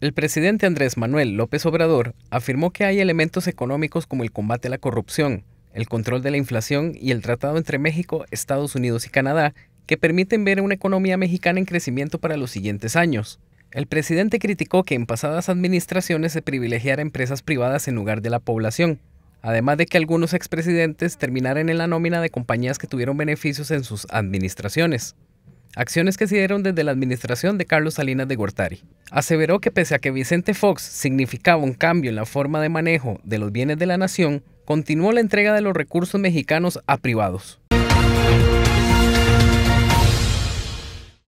El presidente Andrés Manuel López Obrador afirmó que hay elementos económicos como el combate a la corrupción, el control de la inflación y el tratado entre México, Estados Unidos y Canadá que permiten ver una economía mexicana en crecimiento para los siguientes años. El presidente criticó que en pasadas administraciones se privilegiara empresas privadas en lugar de la población, además de que algunos expresidentes terminaran en la nómina de compañías que tuvieron beneficios en sus administraciones acciones que se dieron desde la administración de Carlos Salinas de Gortari. Aseveró que pese a que Vicente Fox significaba un cambio en la forma de manejo de los bienes de la nación, continuó la entrega de los recursos mexicanos a privados.